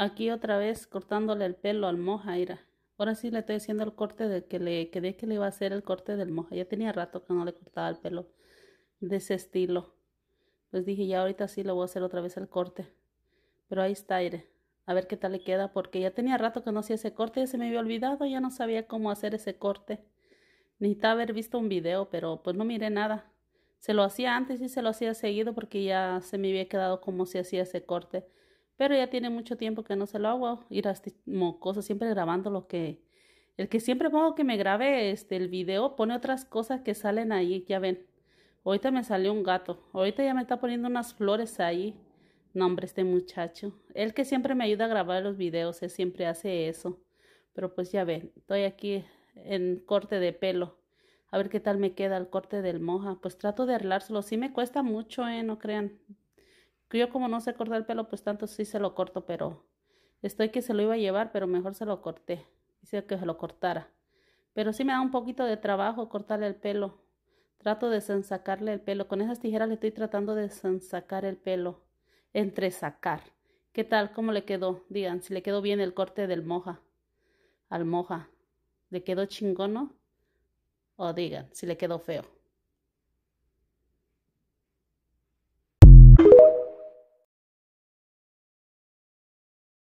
Aquí otra vez cortándole el pelo al moja, Ahora sí le estoy haciendo el corte de que le quedé que le iba a hacer el corte del moja. Ya tenía rato que no le cortaba el pelo de ese estilo. Pues dije, ya ahorita sí le voy a hacer otra vez el corte. Pero ahí está, aire. A ver qué tal le queda, porque ya tenía rato que no hacía ese corte, ya se me había olvidado, ya no sabía cómo hacer ese corte. Necesitaba haber visto un video, pero pues no miré nada. Se lo hacía antes y se lo hacía seguido porque ya se me había quedado como se hacía ese corte. Pero ya tiene mucho tiempo que no se lo hago. a este mocoso siempre grabando lo que... El que siempre pongo que me grabe este, el video pone otras cosas que salen ahí, ya ven. Ahorita me salió un gato. Ahorita ya me está poniendo unas flores ahí. No, este muchacho. El que siempre me ayuda a grabar los videos, él siempre hace eso. Pero pues ya ven, estoy aquí en corte de pelo. A ver qué tal me queda el corte del moja. Pues trato de arreglárselo. Sí me cuesta mucho, eh, no crean. Yo como no sé cortar el pelo, pues tanto sí se lo corto, pero estoy que se lo iba a llevar, pero mejor se lo corté. Dice que se lo cortara. Pero sí me da un poquito de trabajo cortarle el pelo. Trato de sacarle el pelo. Con esas tijeras le estoy tratando de ensacar el pelo. Entresacar. ¿Qué tal? ¿Cómo le quedó? Digan, si le quedó bien el corte del moja. Al moja. ¿Le quedó chingón, O digan, si le quedó feo.